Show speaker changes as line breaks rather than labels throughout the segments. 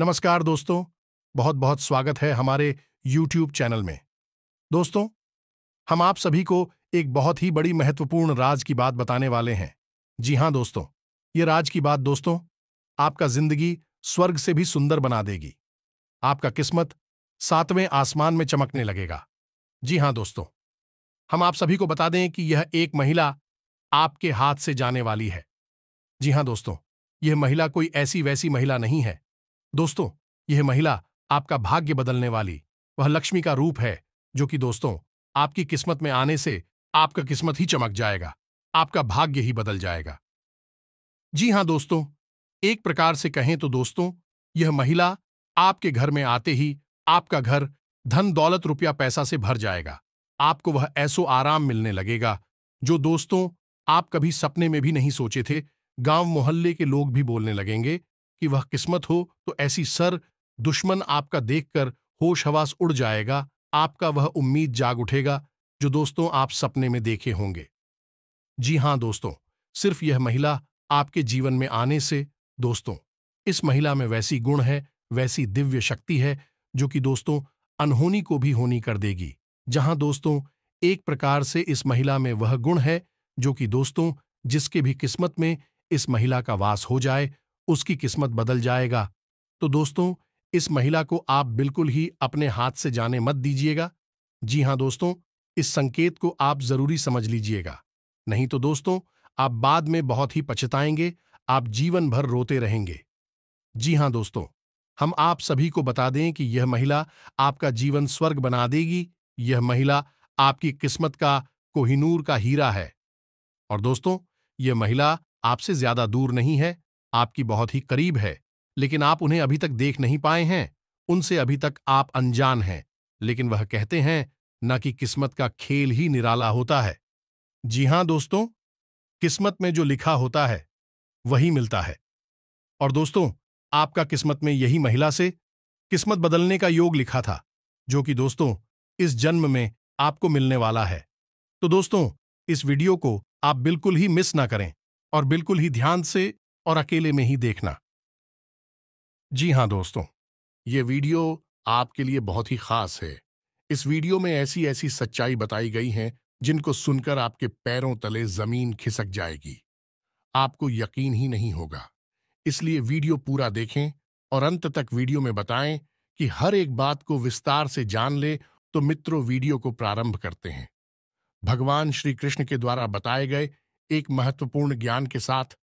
नमस्कार दोस्तों बहुत बहुत स्वागत है हमारे YouTube चैनल में दोस्तों हम आप सभी को एक बहुत ही बड़ी महत्वपूर्ण राज की बात बताने वाले हैं जी हाँ दोस्तों ये राज की बात दोस्तों आपका जिंदगी स्वर्ग से भी सुंदर बना देगी आपका किस्मत सातवें आसमान में चमकने लगेगा जी हाँ दोस्तों हम आप सभी को बता दें कि यह एक महिला आपके हाथ से जाने वाली है जी हाँ दोस्तों यह महिला कोई ऐसी वैसी महिला नहीं है दोस्तों यह महिला आपका भाग्य बदलने वाली वह लक्ष्मी का रूप है जो कि दोस्तों आपकी किस्मत में आने से आपका किस्मत ही चमक जाएगा आपका भाग्य ही बदल जाएगा जी हां दोस्तों एक प्रकार से कहें तो दोस्तों यह महिला आपके घर में आते ही आपका घर धन दौलत रुपया पैसा से भर जाएगा आपको वह ऐसो आराम मिलने लगेगा जो दोस्तों आप कभी सपने में भी नहीं सोचे थे गांव मोहल्ले के लोग भी बोलने लगेंगे कि वह किस्मत हो तो ऐसी सर दुश्मन आपका देखकर होश हवास उड़ जाएगा आपका वह उम्मीद जाग उठेगा जो दोस्तों आप सपने में देखे होंगे जी हां दोस्तों सिर्फ यह महिला आपके जीवन में आने से दोस्तों इस महिला में वैसी गुण है वैसी दिव्य शक्ति है जो कि दोस्तों अनहोनी को भी होनी कर देगी जहां दोस्तों एक प्रकार से इस महिला में वह गुण है जो कि दोस्तों जिसके भी किस्मत में इस महिला का वास हो जाए उसकी किस्मत बदल जाएगा तो दोस्तों इस महिला को आप बिल्कुल ही अपने हाथ से जाने मत दीजिएगा जी हां दोस्तों इस संकेत को आप जरूरी समझ लीजिएगा नहीं तो दोस्तों आप बाद में बहुत ही पछताएंगे आप जीवन भर रोते रहेंगे जी हां दोस्तों हम आप सभी को बता दें कि यह महिला आपका जीवन स्वर्ग बना देगी यह महिला आपकी किस्मत का कोहिनूर का हीरा है और दोस्तों यह महिला आपसे ज्यादा दूर नहीं है आपकी बहुत ही करीब है लेकिन आप उन्हें अभी तक देख नहीं पाए हैं उनसे अभी तक आप अनजान हैं लेकिन वह कहते हैं न कि किस्मत का खेल ही निराला होता है जी हां दोस्तों किस्मत में जो लिखा होता है वही मिलता है और दोस्तों आपका किस्मत में यही महिला से किस्मत बदलने का योग लिखा था जो कि दोस्तों इस जन्म में आपको मिलने वाला है तो दोस्तों इस वीडियो को आप बिल्कुल ही मिस ना करें और बिल्कुल ही ध्यान से और अकेले में ही देखना जी हां दोस्तों ये वीडियो आपके लिए बहुत ही खास है इस वीडियो में ऐसी ऐसी सच्चाई बताई गई है जिनको सुनकर आपके पैरों तले जमीन खिसक जाएगी आपको यकीन ही नहीं होगा इसलिए वीडियो पूरा देखें और अंत तक वीडियो में बताएं कि हर एक बात को विस्तार से जान ले तो मित्रों वीडियो को प्रारंभ करते हैं भगवान श्री कृष्ण के द्वारा बताए गए एक महत्वपूर्ण ज्ञान के साथ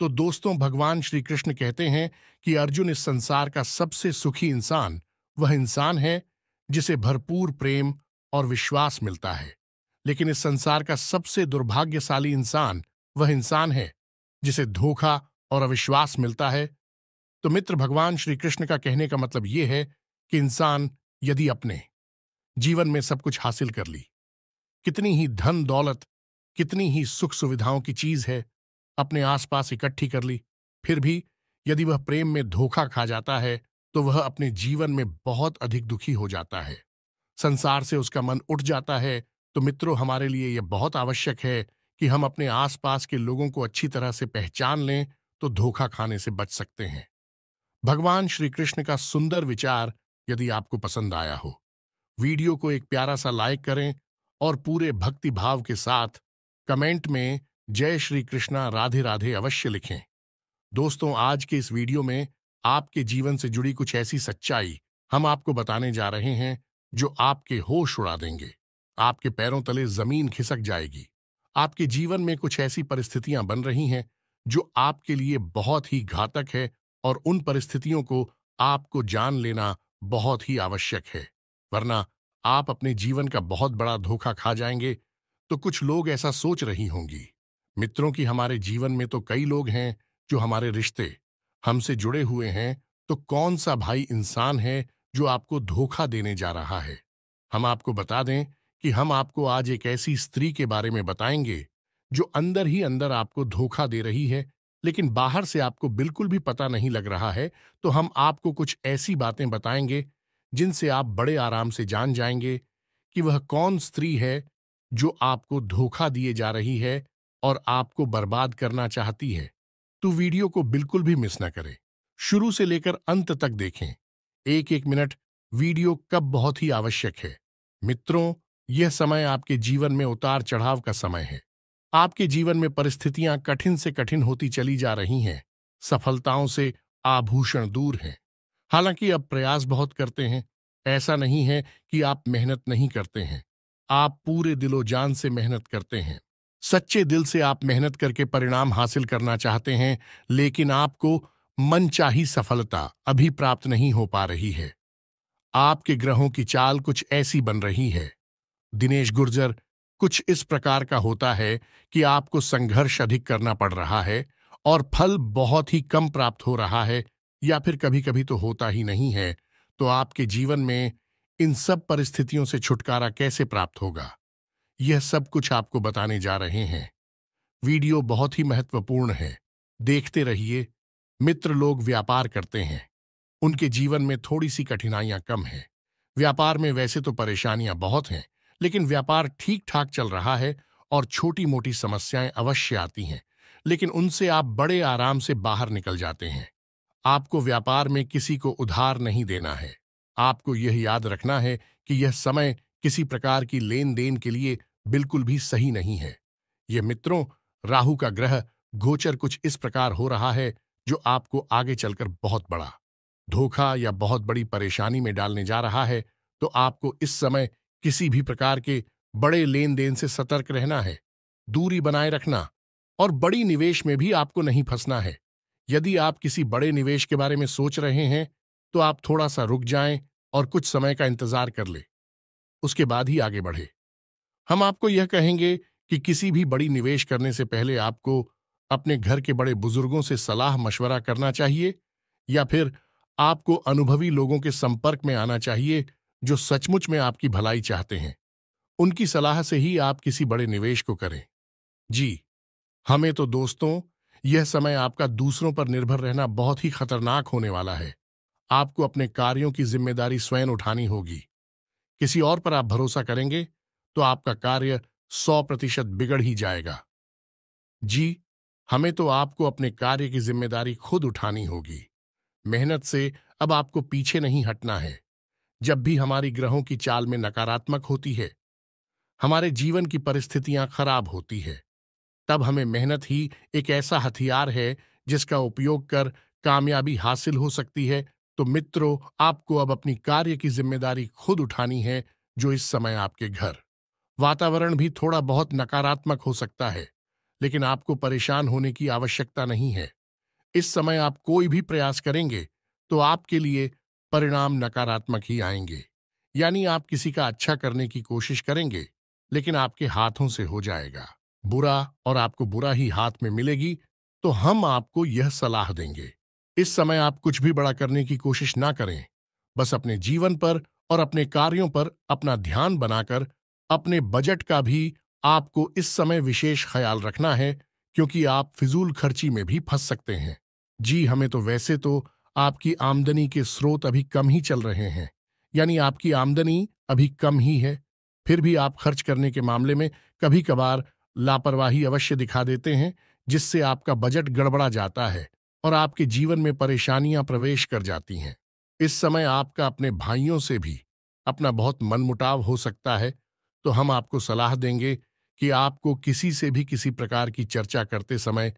तो दोस्तों भगवान श्री कृष्ण कहते हैं कि अर्जुन इस संसार का सबसे सुखी इंसान वह इंसान है जिसे भरपूर प्रेम और विश्वास मिलता है लेकिन इस संसार का सबसे दुर्भाग्यशाली इंसान वह इंसान है जिसे धोखा और अविश्वास मिलता है तो मित्र भगवान श्री कृष्ण का कहने का मतलब यह है कि इंसान यदि अपने जीवन में सब कुछ हासिल कर ली कितनी ही धन दौलत कितनी ही सुख सुविधाओं की चीज है अपने आसपास इकट्ठी कर ली फिर भी यदि वह प्रेम में धोखा खा जाता है तो वह अपने जीवन में बहुत अधिक दुखी हो जाता है संसार से उसका मन उठ जाता है तो मित्रों हमारे लिए यह बहुत आवश्यक है कि हम अपने आसपास के लोगों को अच्छी तरह से पहचान लें तो धोखा खाने से बच सकते हैं भगवान श्री कृष्ण का सुंदर विचार यदि आपको पसंद आया हो वीडियो को एक प्यारा सा लाइक करें और पूरे भक्ति भाव के साथ कमेंट में जय श्री कृष्णा राधे राधे अवश्य लिखें दोस्तों आज के इस वीडियो में आपके जीवन से जुड़ी कुछ ऐसी सच्चाई हम आपको बताने जा रहे हैं जो आपके होश उड़ा देंगे आपके पैरों तले जमीन खिसक जाएगी आपके जीवन में कुछ ऐसी परिस्थितियां बन रही हैं जो आपके लिए बहुत ही घातक है और उन परिस्थितियों को आपको जान लेना बहुत ही आवश्यक है वरना आप अपने जीवन का बहुत बड़ा धोखा खा जाएंगे तो कुछ लोग ऐसा सोच रही होंगी मित्रों की हमारे जीवन में तो कई लोग हैं जो हमारे रिश्ते हमसे जुड़े हुए हैं तो कौन सा भाई इंसान है जो आपको धोखा देने जा रहा है हम आपको बता दें कि हम आपको आज एक ऐसी स्त्री के बारे में बताएंगे जो अंदर ही अंदर आपको धोखा दे रही है लेकिन बाहर से आपको बिल्कुल भी पता नहीं लग रहा है तो हम आपको कुछ ऐसी बातें बताएंगे जिनसे आप बड़े आराम से जान जाएंगे कि वह कौन स्त्री है जो आपको धोखा दिए जा रही है और आपको बर्बाद करना चाहती है तो वीडियो को बिल्कुल भी मिस ना करें शुरू से लेकर अंत तक देखें एक एक मिनट वीडियो कब बहुत ही आवश्यक है मित्रों यह समय आपके जीवन में उतार चढ़ाव का समय है आपके जीवन में परिस्थितियां कठिन से कठिन होती चली जा रही हैं सफलताओं से आभूषण दूर हैं हालांकि अब प्रयास बहुत करते हैं ऐसा नहीं है कि आप मेहनत नहीं करते हैं आप पूरे दिलो जान से मेहनत करते हैं सच्चे दिल से आप मेहनत करके परिणाम हासिल करना चाहते हैं लेकिन आपको मनचाही सफलता अभी प्राप्त नहीं हो पा रही है आपके ग्रहों की चाल कुछ ऐसी बन रही है दिनेश गुर्जर कुछ इस प्रकार का होता है कि आपको संघर्ष अधिक करना पड़ रहा है और फल बहुत ही कम प्राप्त हो रहा है या फिर कभी कभी तो होता ही नहीं है तो आपके जीवन में इन सब परिस्थितियों से छुटकारा कैसे प्राप्त होगा यह सब कुछ आपको बताने जा रहे हैं वीडियो बहुत ही महत्वपूर्ण है देखते रहिए मित्र लोग व्यापार करते हैं उनके जीवन में थोड़ी सी कठिनाइयां कम हैं व्यापार में वैसे तो परेशानियां बहुत हैं लेकिन व्यापार ठीक ठाक चल रहा है और छोटी मोटी समस्याएं अवश्य आती हैं लेकिन उनसे आप बड़े आराम से बाहर निकल जाते हैं आपको व्यापार में किसी को उधार नहीं देना है आपको यह याद रखना है कि यह समय किसी प्रकार की लेन देन के लिए बिल्कुल भी सही नहीं है ये मित्रों राहु का ग्रह गोचर कुछ इस प्रकार हो रहा है जो आपको आगे चलकर बहुत बड़ा धोखा या बहुत बड़ी परेशानी में डालने जा रहा है तो आपको इस समय किसी भी प्रकार के बड़े लेन देन से सतर्क रहना है दूरी बनाए रखना और बड़ी निवेश में भी आपको नहीं फंसना है यदि आप किसी बड़े निवेश के बारे में सोच रहे हैं तो आप थोड़ा सा रुक जाएं और कुछ समय का इंतजार कर लें उसके बाद ही आगे बढ़े हम आपको यह कहेंगे कि किसी भी बड़ी निवेश करने से पहले आपको अपने घर के बड़े बुजुर्गों से सलाह मशवरा करना चाहिए या फिर आपको अनुभवी लोगों के संपर्क में आना चाहिए जो सचमुच में आपकी भलाई चाहते हैं उनकी सलाह से ही आप किसी बड़े निवेश को करें जी हमें तो दोस्तों यह समय आपका दूसरों पर निर्भर रहना बहुत ही खतरनाक होने वाला है आपको अपने कार्यों की जिम्मेदारी स्वयं उठानी होगी किसी और पर आप भरोसा करेंगे तो आपका कार्य सौ प्रतिशत बिगड़ ही जाएगा जी हमें तो आपको अपने कार्य की जिम्मेदारी खुद उठानी होगी मेहनत से अब आपको पीछे नहीं हटना है जब भी हमारी ग्रहों की चाल में नकारात्मक होती है हमारे जीवन की परिस्थितियां खराब होती है तब हमें मेहनत ही एक ऐसा हथियार है जिसका उपयोग कर कामयाबी हासिल हो सकती है तो मित्रों आपको अब अपनी कार्य की जिम्मेदारी खुद उठानी है जो इस समय आपके घर वातावरण भी थोड़ा बहुत नकारात्मक हो सकता है लेकिन आपको परेशान होने की आवश्यकता नहीं है इस समय आप कोई भी प्रयास करेंगे तो आपके लिए परिणाम नकारात्मक ही आएंगे यानी आप किसी का अच्छा करने की कोशिश करेंगे लेकिन आपके हाथों से हो जाएगा बुरा और आपको बुरा ही हाथ में मिलेगी तो हम आपको यह सलाह देंगे इस समय आप कुछ भी बड़ा करने की कोशिश ना करें बस अपने जीवन पर और अपने कार्यों पर अपना ध्यान बनाकर अपने बजट का भी आपको इस समय विशेष ख्याल रखना है क्योंकि आप फिजूल खर्ची में भी फंस सकते हैं जी हमें तो वैसे तो आपकी आमदनी के स्रोत अभी कम ही चल रहे हैं यानी आपकी आमदनी अभी कम ही है फिर भी आप खर्च करने के मामले में कभी कभार लापरवाही अवश्य दिखा देते हैं जिससे आपका बजट गड़बड़ा जाता है और आपके जीवन में परेशानियां प्रवेश कर जाती हैं इस समय आपका अपने भाइयों से भी अपना बहुत मनमुटाव हो सकता है तो हम आपको सलाह देंगे कि आपको किसी से भी किसी प्रकार की चर्चा करते समय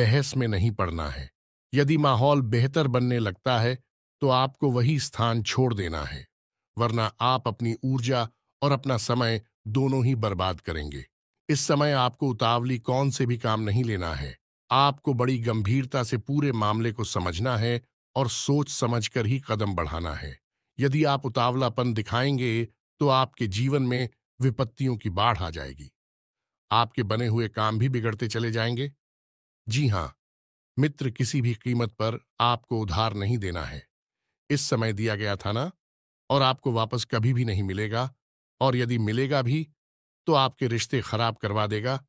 बहस में नहीं पड़ना है यदि माहौल बेहतर बनने लगता है तो आपको वही स्थान छोड़ देना है वरना आप अपनी ऊर्जा और अपना समय दोनों ही बर्बाद करेंगे इस समय आपको उतावली कौन से भी काम नहीं लेना है आपको बड़ी गंभीरता से पूरे मामले को समझना है और सोच समझकर ही कदम बढ़ाना है यदि आप उतावलापन दिखाएंगे तो आपके जीवन में विपत्तियों की बाढ़ आ जाएगी आपके बने हुए काम भी बिगड़ते चले जाएंगे जी हां मित्र किसी भी कीमत पर आपको उधार नहीं देना है इस समय दिया गया था ना और आपको वापस कभी भी नहीं मिलेगा और यदि मिलेगा भी तो आपके रिश्ते खराब करवा देगा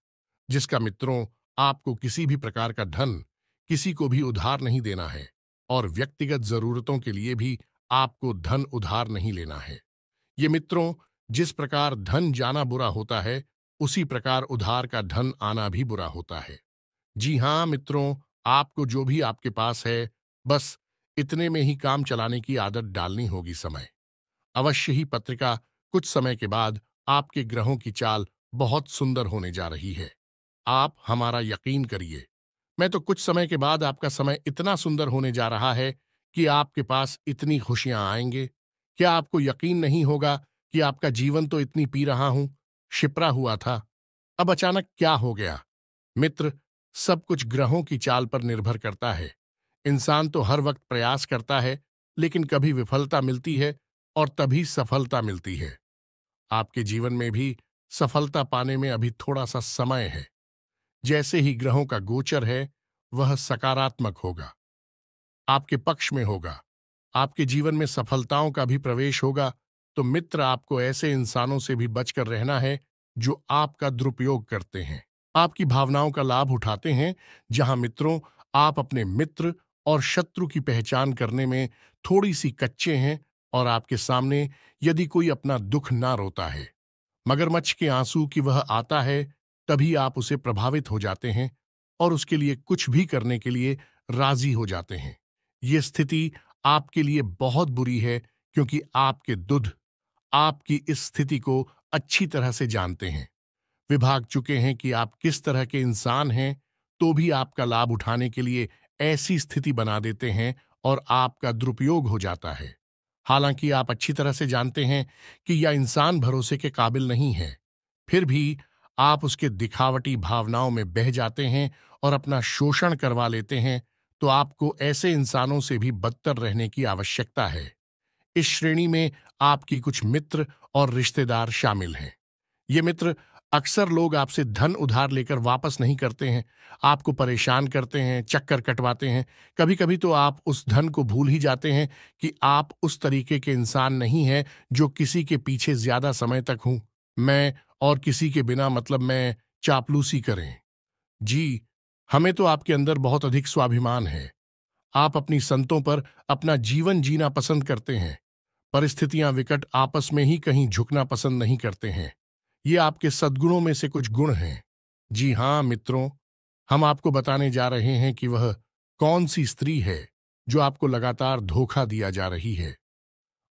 जिसका मित्रों आपको किसी भी प्रकार का धन किसी को भी उधार नहीं देना है और व्यक्तिगत जरूरतों के लिए भी आपको धन उधार नहीं लेना है ये मित्रों जिस प्रकार धन जाना बुरा होता है उसी प्रकार उधार का धन आना भी बुरा होता है जी हां मित्रों आपको जो भी आपके पास है बस इतने में ही काम चलाने की आदत डालनी होगी समय अवश्य ही पत्रिका कुछ समय के बाद आपके ग्रहों की चाल बहुत सुंदर होने जा रही है आप हमारा यकीन करिए मैं तो कुछ समय के बाद आपका समय इतना सुंदर होने जा रहा है कि आपके पास इतनी खुशियां आएंगे क्या आपको यकीन नहीं होगा कि आपका जीवन तो इतनी पी रहा हूं शिपरा हुआ था अब अचानक क्या हो गया मित्र सब कुछ ग्रहों की चाल पर निर्भर करता है इंसान तो हर वक्त प्रयास करता है लेकिन कभी विफलता मिलती है और तभी सफलता मिलती है आपके जीवन में भी सफलता पाने में अभी थोड़ा सा समय है जैसे ही ग्रहों का गोचर है वह सकारात्मक होगा आपके पक्ष में होगा आपके जीवन में सफलताओं का भी प्रवेश होगा तो मित्र आपको ऐसे इंसानों से भी बचकर रहना है जो आपका दुरुपयोग करते हैं आपकी भावनाओं का लाभ उठाते हैं जहां मित्रों आप अपने मित्र और शत्रु की पहचान करने में थोड़ी सी कच्चे हैं और आपके सामने यदि कोई अपना दुख ना रोता है मगरमच्छ के आंसू की वह आता है तभी आप उसे प्रभावित हो जाते हैं और उसके लिए कुछ भी करने के लिए राजी हो जाते हैं ये स्थिति आपके लिए बहुत बुरी है क्योंकि आपके दुध आपकी इस स्थिति को अच्छी तरह से जानते हैं विभाग चुके हैं कि आप किस तरह के इंसान हैं तो भी आपका लाभ उठाने के लिए ऐसी स्थिति बना देते हैं और आपका दुरुपयोग हो जाता है हालांकि आप अच्छी तरह से जानते हैं कि यह इंसान भरोसे के काबिल नहीं है फिर भी आप उसके दिखावटी भावनाओं में बह जाते हैं और अपना शोषण करवा लेते हैं तो आपको ऐसे इंसानों से भी बदतर रहने की आवश्यकता है इस श्रेणी में आपकी कुछ मित्र और रिश्तेदार शामिल हैं ये मित्र अक्सर लोग आपसे धन उधार लेकर वापस नहीं करते हैं आपको परेशान करते हैं चक्कर कटवाते हैं कभी कभी तो आप उस धन को भूल ही जाते हैं कि आप उस तरीके के इंसान नहीं हैं जो किसी के पीछे ज्यादा समय तक हूं मैं और किसी के बिना मतलब मैं चापलूसी करें जी हमें तो आपके अंदर बहुत अधिक स्वाभिमान है आप अपनी संतों पर अपना जीवन जीना पसंद करते हैं परिस्थितियां विकट आपस में ही कहीं झुकना पसंद नहीं करते हैं ये आपके सद्गुणों में से कुछ गुण हैं जी हां मित्रों हम आपको बताने जा रहे हैं कि वह कौन सी स्त्री है जो आपको लगातार धोखा दिया जा रही है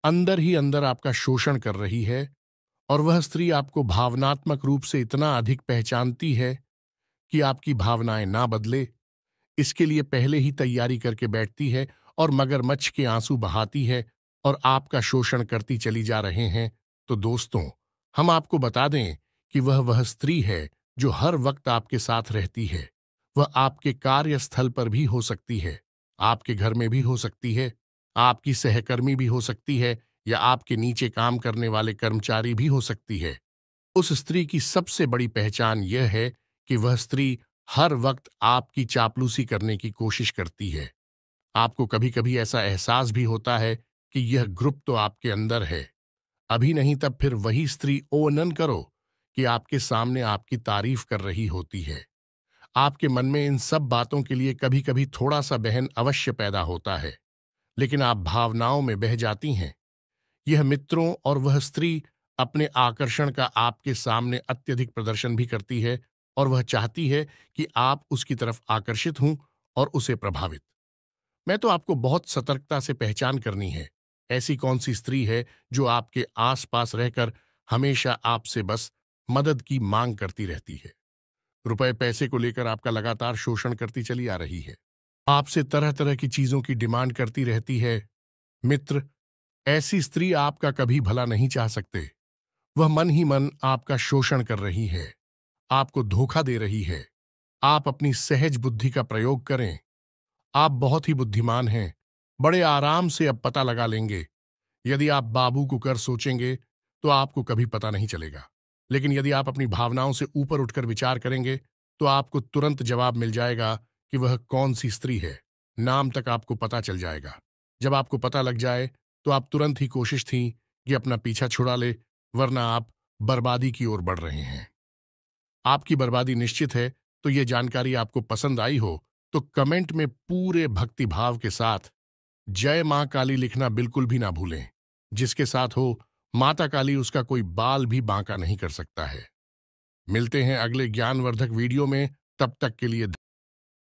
अंदर ही अंदर आपका शोषण कर रही है और वह स्त्री आपको भावनात्मक रूप से इतना अधिक पहचानती है कि आपकी भावनाएं ना बदले इसके लिए पहले ही तैयारी करके बैठती है और मगरमच्छ के आंसू बहाती है और आपका शोषण करती चली जा रहे हैं तो दोस्तों हम आपको बता दें कि वह वह स्त्री है जो हर वक्त आपके साथ रहती है वह आपके कार्यस्थल पर भी हो सकती है आपके घर में भी हो सकती है आपकी सहकर्मी भी हो सकती है या आपके नीचे काम करने वाले कर्मचारी भी हो सकती है उस स्त्री की सबसे बड़ी पहचान यह है कि वह स्त्री हर वक्त आपकी चापलूसी करने की कोशिश करती है आपको कभी कभी ऐसा एहसास भी होता है कि यह ग्रुप तो आपके अंदर है अभी नहीं तब फिर वही स्त्री ओनन करो कि आपके सामने आपकी तारीफ कर रही होती है आपके मन में इन सब बातों के लिए कभी कभी थोड़ा सा बहन अवश्य पैदा होता है लेकिन आप भावनाओं में बह जाती हैं यह मित्रों और वह स्त्री अपने आकर्षण का आपके सामने अत्यधिक प्रदर्शन भी करती है और वह चाहती है कि आप उसकी तरफ आकर्षित हों और उसे प्रभावित मैं तो आपको बहुत सतर्कता से पहचान करनी है ऐसी कौन सी स्त्री है जो आपके आसपास रहकर हमेशा आपसे बस मदद की मांग करती रहती है रुपए पैसे को लेकर आपका लगातार शोषण करती चली आ रही है आपसे तरह तरह की चीजों की डिमांड करती रहती है मित्र ऐसी स्त्री आपका कभी भला नहीं चाह सकते वह मन ही मन आपका शोषण कर रही है आपको धोखा दे रही है आप अपनी सहज बुद्धि का प्रयोग करें आप बहुत ही बुद्धिमान हैं बड़े आराम से अब पता लगा लेंगे यदि आप बाबू को कर सोचेंगे तो आपको कभी पता नहीं चलेगा लेकिन यदि आप अपनी भावनाओं से ऊपर उठकर विचार करेंगे तो आपको तुरंत जवाब मिल जाएगा कि वह कौन सी स्त्री है नाम तक आपको पता चल जाएगा जब आपको पता लग जाए तो आप तुरंत ही कोशिश थी कि अपना पीछा छुड़ा ले वरना आप बर्बादी की ओर बढ़ रहे हैं आपकी बर्बादी निश्चित है तो ये जानकारी आपको पसंद आई हो तो कमेंट में पूरे भक्तिभाव के साथ जय मां काली लिखना बिल्कुल भी ना भूलें जिसके साथ हो माता काली उसका कोई बाल भी बांका नहीं कर सकता है मिलते हैं अगले ज्ञानवर्धक वीडियो में तब तक के लिए